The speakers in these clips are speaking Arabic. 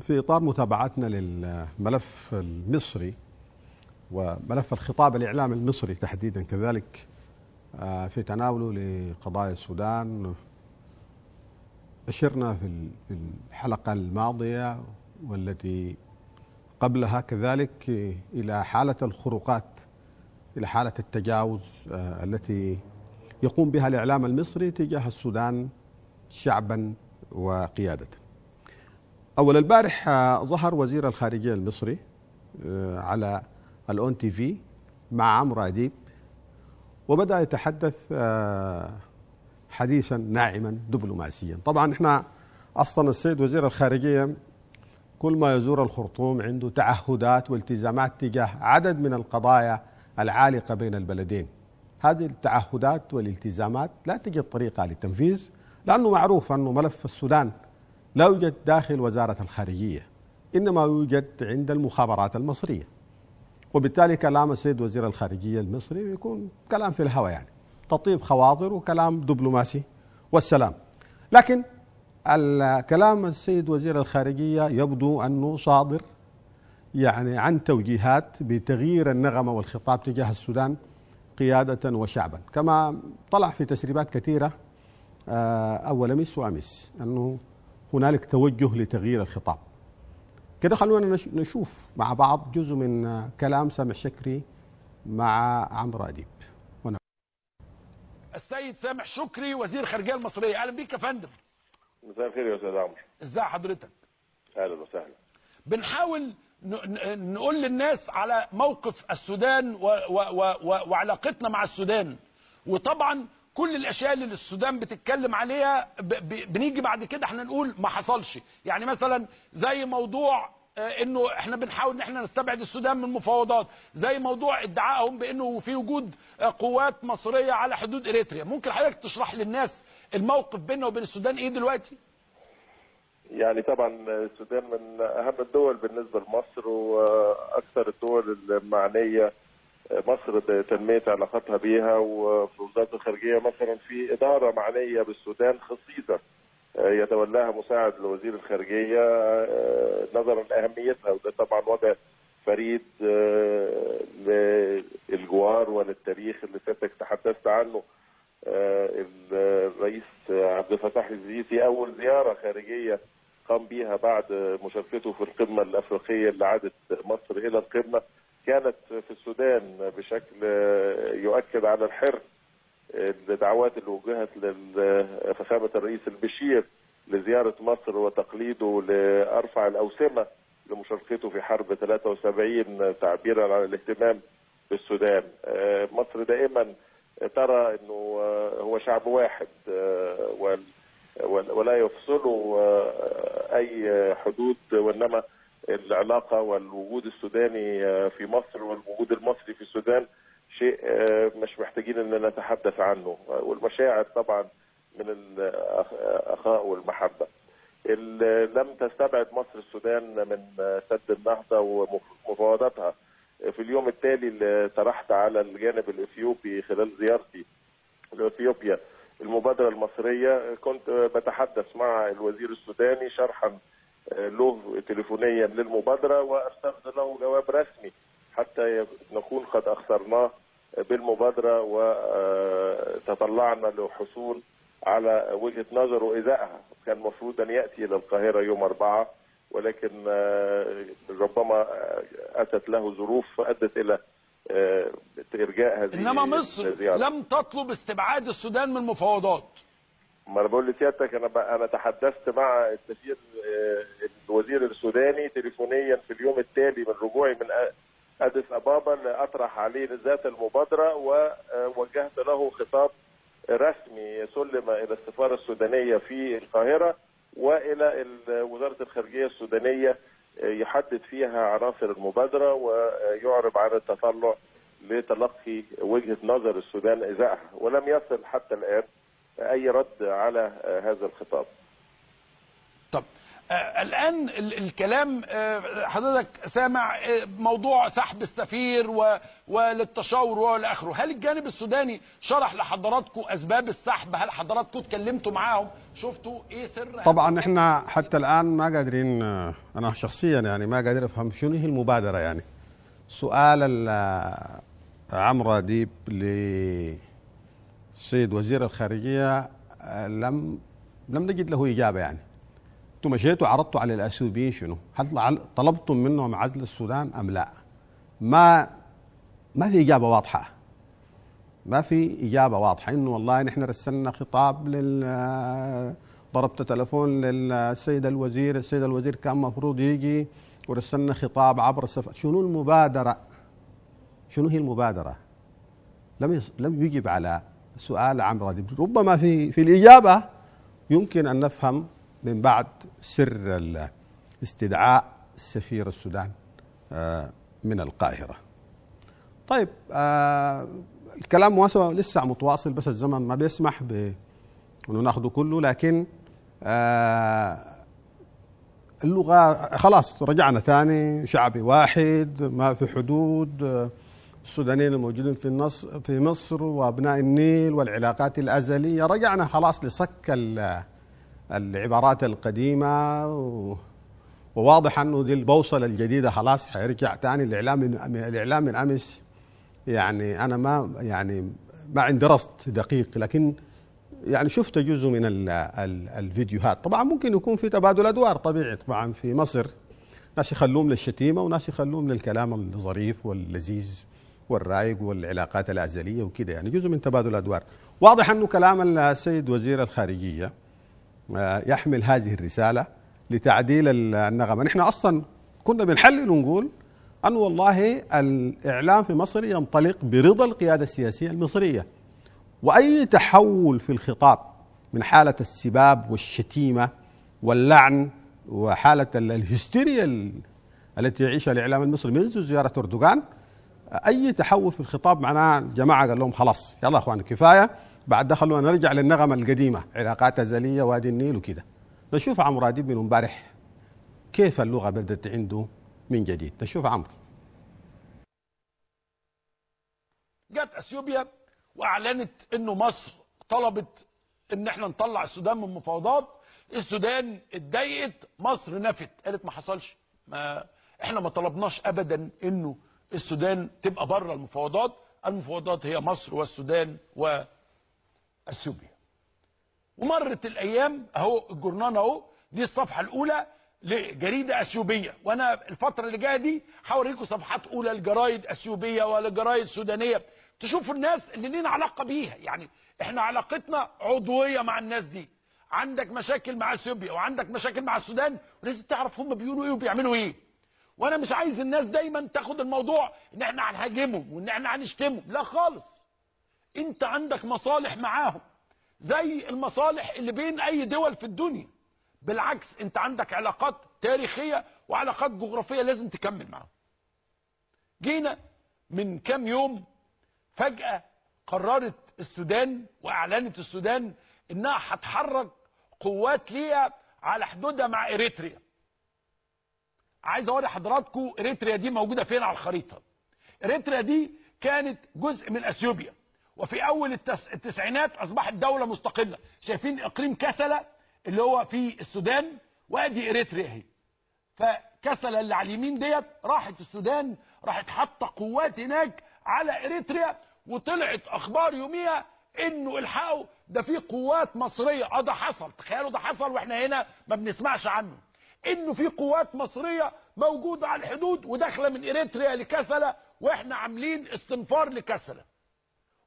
في إطار متابعتنا للملف المصري وملف الخطاب الإعلامي المصري تحديدا كذلك آه، في تناوله لقضايا السودان أشرنا في الحلقة الماضية والتي قبلها كذلك إلى حالة الخروقات إلى حالة التجاوز آه، التي يقوم بها الإعلام المصري تجاه السودان شعبا وقيادته أول البارح آه، ظهر وزير الخارجية المصري آه، على الأون تي في مع عمرو أديب وبدأ يتحدث آه، حديثا ناعما دبلوماسيا طبعا احنا أصلا السيد وزير الخارجية كل ما يزور الخرطوم عنده تعهدات والتزامات تجاه عدد من القضايا العالقة بين البلدين هذه التعهدات والالتزامات لا تجد طريقة للتنفيذ لأنه معروف أنه ملف السودان لا يوجد داخل وزارة الخارجية إنما يوجد عند المخابرات المصرية وبالتالي كلام السيد وزير الخارجية المصري بيكون كلام في الهوى يعني تطيب خواطر وكلام دبلوماسي والسلام لكن كلام السيد وزير الخارجية يبدو أنه صادر يعني عن توجيهات بتغيير النغمة والخطاب تجاه السودان قيادة وشعبا كما طلع في تسريبات كثيرة آه، أول أمس وأمس أنه هنالك توجه لتغيير الخطاب كده خلونا نشوف مع بعض جزء من كلام سامح شكري مع عمرو أديب السيد سامح شكري وزير خارجية المصرية أهلا بيك يا فندم مساء الخير يا أستاذ عمرو إزاي حضرتك أهلا وسهلا بنحاول نقول للناس على موقف السودان و و و وعلاقتنا مع السودان وطبعا كل الاشياء اللي السودان بتتكلم عليها بنيجي بعد كده احنا نقول ما حصلش يعني مثلا زي موضوع آه، انه احنا بنحاول ان احنا نستبعد السودان من المفاوضات زي موضوع ادعائهم بانه في وجود آه، قوات مصريه على حدود اريتريا ممكن حضرتك تشرح للناس الموقف بيننا وبين السودان ايه دلوقتي يعني طبعا السودان من اهم الدول بالنسبه لمصر واكثر الدول المعنيه مصر تنميه علاقتها بيها وفي وزاره الخارجيه مثلا في اداره معنيه بالسودان خصيصا آه، يتولاها مساعد لوزير الخارجيه آه، نظرا لاهميتها وده طبعا وضع فريد آه، للجوار وللتاريخ اللي سيادتك تحدثت عنه الرئيس عبد الفتاح السيسي اول زياره خارجيه قام بيها بعد مشاركته في القمه الافريقيه اللي عادت مصر الى القمه كانت في السودان بشكل يؤكد على الحرص الدعوات اللي وجهت لفخامه الرئيس البشير لزياره مصر وتقليده لارفع الاوسمه لمشاركته في حرب 73 تعبيرا عن الاهتمام بالسودان. مصر دائما ترى انه هو شعب واحد ولا يفصله اي حدود وانما العلاقه والوجود السوداني آه، في مصر والوجود المصري في السودان شيء آه، مش محتاجين ان نتحدث عنه آه، والمشاعر طبعا من الاخاء والمحبه لم تستبعد مصر السودان من سد النهضه ومفاوضاتها في اليوم التالي اللي طرحت على الجانب الاثيوبي خلال زيارتي لاثيوبيا المبادره المصريه كنت بتحدث مع الوزير السوداني شرحا له تليفونيا للمبادره وارسلت له جواب رسمي حتى نكون قد اخسرناه بالمبادره وتطلعنا لحصول على وجهه نظر وازائها كان المفروض ان ياتي الى القاهره يوم اربعه ولكن آه، ربما آه، اتت له ظروف فادت الى آه، ارجاء هذه انما مصر الزيارة. لم تطلب استبعاد السودان من المفاوضات ما انا بقول لسيادتك انا انا تحدثت مع السفير آه، الوزير السوداني تليفونيا في اليوم التالي من رجوعي من اديس ابابا لاطرح عليه ذات المبادره ووجهت آه، له خطاب رسمي سلم الى السفاره السودانيه في القاهره والى وزاره الخارجيه السودانيه آه، يحدد فيها عناصر المبادره ويعرب عن التطلع لتلقي وجهه نظر السودان ازاءها ولم يصل حتى الان اي رد على آه، هذا الخطاب طب آه، الان الكلام آه، حضرتك سامع موضوع سحب السفير وللتشاور والى اخره هل الجانب السوداني شرح لحضراتكم اسباب السحب هل حضراتكم اتكلمتوا معاهم شفتوا ايه سر طبعا احنا حتى الان ما قادرين انا شخصيا يعني ما قادر افهم شنو هي المبادره يعني سؤال عمرو اديب ل السيد وزير الخارجيه آه، لم لم نجد له اجابه يعني انتم مشيتوا عرضتوا على الاثيوبيين شنو؟ هل طلبتم منهم عزل السودان ام لا؟ ما ما في اجابه واضحه ما في اجابه واضحه انه والله نحن رسلنا خطاب لل آه، ضربت تلفون للسيد الوزير، السيد الوزير كان مفروض يجي ورسلنا خطاب عبر السفر، شنو المبادره؟ شنو هي المبادره؟ لم لم يجب على سؤال عن رجب ربما في في الإجابة يمكن أن نفهم من بعد سر استدعاء سفير السودان آه، من القاهرة طيب آه، الكلام مواسبة لسه متواصل بس الزمن ما بيسمح بأنه انه ناخده كله لكن آه، اللغة خلاص رجعنا ثاني شعبي واحد ما في حدود السودانيين الموجودين في النصر في مصر وابناء النيل والعلاقات الازليه رجعنا خلاص لصك العبارات القديمه وواضح انه دي البوصله الجديده خلاص حيرجع ثاني الاعلام من الاعلام من امس يعني انا ما يعني ما عندي رصد دقيق لكن يعني شفت جزء من الفيديوهات طبعا ممكن يكون في تبادل ادوار طبيعي طبعا في مصر ناس يخلوهم للشتيمه وناس يخلوهم للكلام الظريف واللذيذ والرايق والعلاقات الازليه وكده يعني جزء من تبادل الادوار واضح انه كلام السيد وزير الخارجيه آه، يحمل هذه الرساله لتعديل النغمه نحن اصلا كنا بنحلل ونقول أن والله الإعلام في مصر ينطلق برضا القيادة السياسية المصرية وأي تحول في الخطاب من حالة السباب والشتيمة واللعن وحالة الهستيريا التي يعيشها الإعلام المصري منذ زيارة أردوغان اي تحول في الخطاب معناه الجماعه قال لهم خلاص يلا اخوان كفايه بعد دخلوا نرجع للنغمه القديمه علاقات ازليه وادي النيل وكده نشوف عمرو اديب من امبارح كيف اللغه بدت عنده من جديد نشوف عمرو جت اثيوبيا واعلنت انه مصر طلبت ان احنا نطلع السودان من مفاوضات السودان اتضايقت مصر نفت قالت ما حصلش ما احنا ما طلبناش ابدا انه السودان تبقى بره المفاوضات المفاوضات هي مصر والسودان واثيوبيا ومرت الايام اهو الجرنان اهو دي الصفحه الاولى لجريده اثيوبيه وانا الفتره اللي جايه دي هوريكم صفحات اولى لجرايد اثيوبيه ولجرايد سودانيه تشوفوا الناس اللي لينا علاقه بيها يعني احنا علاقتنا عضويه مع الناس دي عندك مشاكل مع اثيوبيا وعندك مشاكل مع السودان ولازم تعرف هم بيقولوا ايه وبيعملوا ايه وانا مش عايز الناس دايما تاخد الموضوع ان احنا هنهاجمهم وان احنا هنشتمهم لا خالص انت عندك مصالح معاهم زي المصالح اللي بين اي دول في الدنيا بالعكس انت عندك علاقات تاريخية وعلاقات جغرافية لازم تكمل معاهم جينا من كام يوم فجأة قررت السودان واعلنت السودان انها هتحرك قوات ليها على حدودها مع اريتريا عايز اوري حضراتكم اريتريا دي موجوده فين على الخريطه اريتريا دي كانت جزء من اثيوبيا وفي اول التس... التسعينات اصبحت دوله مستقله شايفين اقليم كسله اللي هو في السودان وادي اريتريا اهي فكسله اللي على اليمين ديت راحت السودان راحت حاطه قوات هناك على اريتريا وطلعت اخبار يوميها انه الحقوا ده في قوات مصريه اه ده حصل تخيلوا ده حصل واحنا هنا ما بنسمعش عنه انه في قوات مصريه موجوده على الحدود وداخله من اريتريا لكسله واحنا عاملين استنفار لكسله.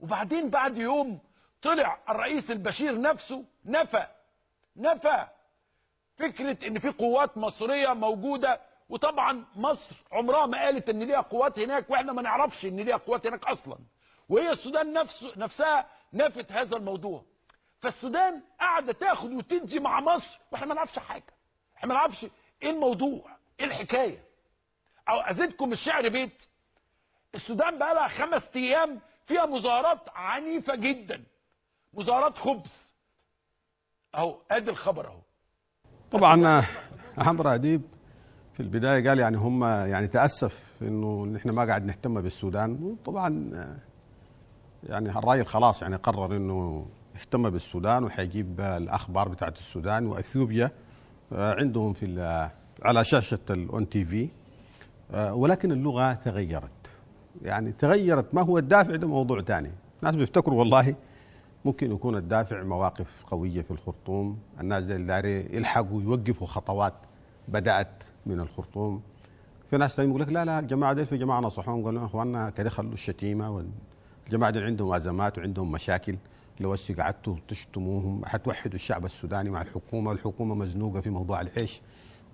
وبعدين بعد يوم طلع الرئيس البشير نفسه نفى نفى فكره ان في قوات مصريه موجوده وطبعا مصر عمرها ما قالت ان ليها قوات هناك واحنا ما نعرفش ان ليها قوات هناك اصلا. وهي السودان نفسه نفسها نفت هذا الموضوع. فالسودان قاعده تاخد وتدي مع مصر واحنا ما نعرفش حاجه. احنا ما نعرفش ايه الموضوع ايه الحكايه او ازيدكم الشعر بيت السودان بقى لها خمس ايام فيها مظاهرات عنيفه جدا مظاهرات خبز اهو ادي الخبر اهو طبعا عمرو اديب في البدايه قال يعني هم يعني تاسف انه ان احنا ما قاعد نهتم بالسودان وطبعا يعني الراجل خلاص يعني قرر انه يهتم بالسودان وحيجيب الاخبار بتاعت السودان واثيوبيا عندهم في على شاشة الأون تي في ولكن اللغة تغيرت يعني تغيرت ما هو الدافع ده موضوع ثاني الناس بيفتكروا والله ممكن يكون الدافع مواقف قوية في الخرطوم الناس زي اللي يلحقوا يوقفوا خطوات بدأت من الخرطوم في ناس تاني يقول لك لا لا الجماعة دي في جماعة نصحوهم قالوا اخواننا كده خلوا الشتيمة والجماعة دي عندهم أزمات وعندهم مشاكل لو قعدتوا تشتموهم حتوحدوا الشعب السوداني مع الحكومه والحكومه مزنوقه في موضوع العيش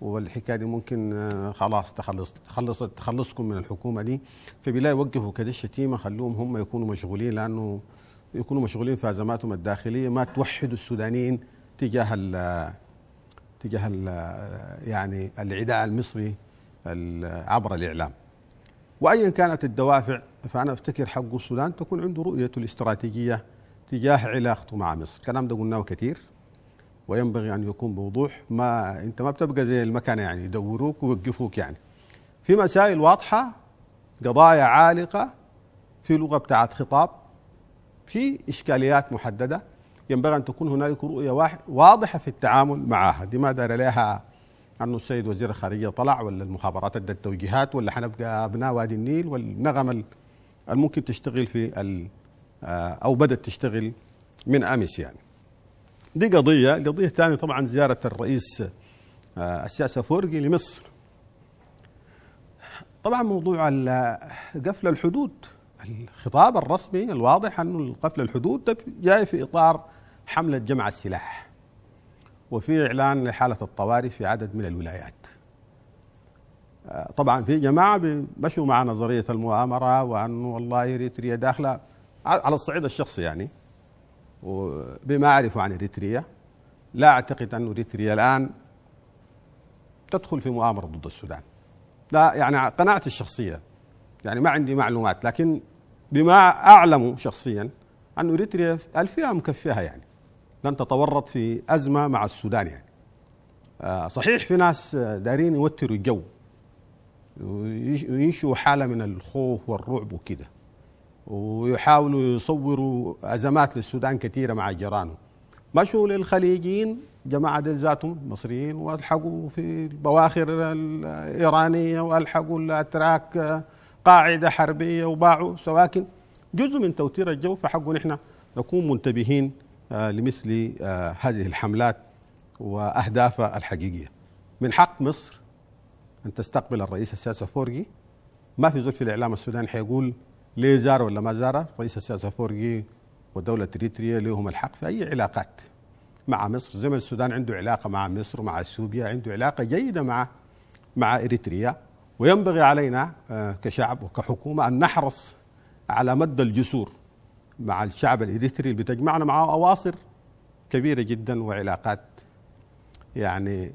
والحكايه دي ممكن آه، خلاص تخلص تخلص تخلصكم من الحكومه دي فبلا يوقفوا كده الشتيمه خلوهم هم يكونوا مشغولين لانه يكونوا مشغولين في ازماتهم الداخليه ما توحدوا السودانيين تجاه ال تجاه ال آه، يعني العداء المصري آه، عبر الاعلام. وايا كانت الدوافع فانا افتكر حق السودان تكون عنده رؤيته الاستراتيجيه تجاه علاقته مع مصر الكلام ده قلناه كثير وينبغي أن يكون بوضوح ما أنت ما بتبقى زي المكنة يعني يدوروك ويوقفوك يعني في مسائل واضحة قضايا عالقة في لغة بتاعت خطاب في إشكاليات محددة ينبغي أن تكون هنالك رؤية واضحة في التعامل معها دي ما دار لها أنه السيد وزير الخارجية طلع ولا المخابرات أدت توجيهات ولا حنبقى أبناء وادي النيل والنغم الممكن تشتغل في آه، او بدات تشتغل من امس يعني دي قضيه القضيه الثانيه طبعا زياره الرئيس آه، السياسي فورقي لمصر طبعا موضوع قفل الحدود الخطاب الرسمي الواضح انه قفل الحدود جاي في اطار حمله جمع السلاح وفي اعلان لحاله الطوارئ في عدد من الولايات آه، طبعا في جماعه مشوا مع نظريه المؤامره وانه والله اريتريا داخله على الصعيد الشخصي يعني وبما أعرف عن إريتريا لا أعتقد أن إريتريا الآن تدخل في مؤامرة ضد السودان لا يعني قناعتي الشخصية يعني ما عندي معلومات لكن بما أعلم شخصيا أن إريتريا الفئة مكفيها يعني لن تتورط في أزمة مع السودان يعني آه، صحيح في ناس دارين يوتروا الجو وينشئوا حالة من الخوف والرعب وكده ويحاولوا يصوروا أزمات للسودان كثيرة مع جيرانه مشوا للخليجيين جماعة ذاتهم مصريين والحقوا في البواخر الإيرانية والحقوا الأتراك قاعدة حربية وباعوا سواكن جزء من توتير الجو فحقه نحن نكون منتبهين آه، لمثل آه، هذه الحملات وأهدافها الحقيقية من حق مصر أن تستقبل الرئيس السادس فورجي ما في زول في الإعلام السوداني حيقول ليه زار ولا ما زار رئيس السياسة فورجي ودولة إريتريا لهم الحق في أي علاقات مع مصر زي ما السودان عنده علاقة مع مصر ومع اثيوبيا عنده علاقة جيدة مع مع إريتريا وينبغي علينا آه، كشعب وكحكومة أن نحرص على مد الجسور مع الشعب الإريتري اللي بتجمعنا معه أواصر كبيرة جدا وعلاقات يعني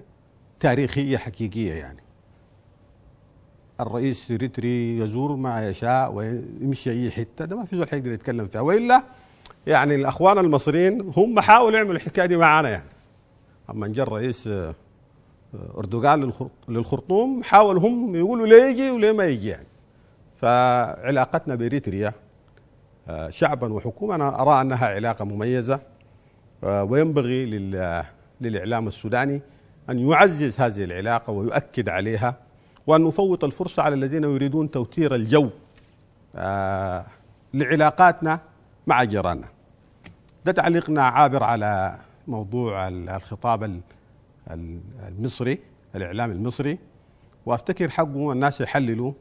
تاريخية حقيقية يعني الرئيس السريتري يزور ما يشاء ويمشي اي حته ده ما في زول حيقدر يتكلم فيها والا يعني الاخوان المصريين هم حاولوا يعملوا الحكايه دي معانا يعني اما جاء الرئيس آه، آه، اردوغان للخرطوم حاولوا هم يقولوا ليه يجي وليه ما يجي يعني فعلاقتنا باريتريا آه، شعبا وحكومه انا ارى انها علاقه مميزه وينبغي للاعلام السوداني ان يعزز هذه العلاقه ويؤكد عليها وأن نفوت الفرصة على الذين يريدون توتير الجو آه، لعلاقاتنا مع جيراننا ده تعليقنا عابر على موضوع الخطاب المصري الإعلام المصري وأفتكر حقه الناس يحللوا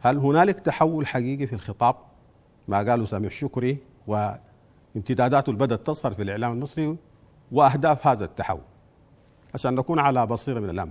هل هنالك تحول حقيقي في الخطاب ما قاله سامح شكري وامتداداته اللي بدأت تظهر في الإعلام المصري وأهداف هذا التحول عشان نكون على بصيرة من الأمر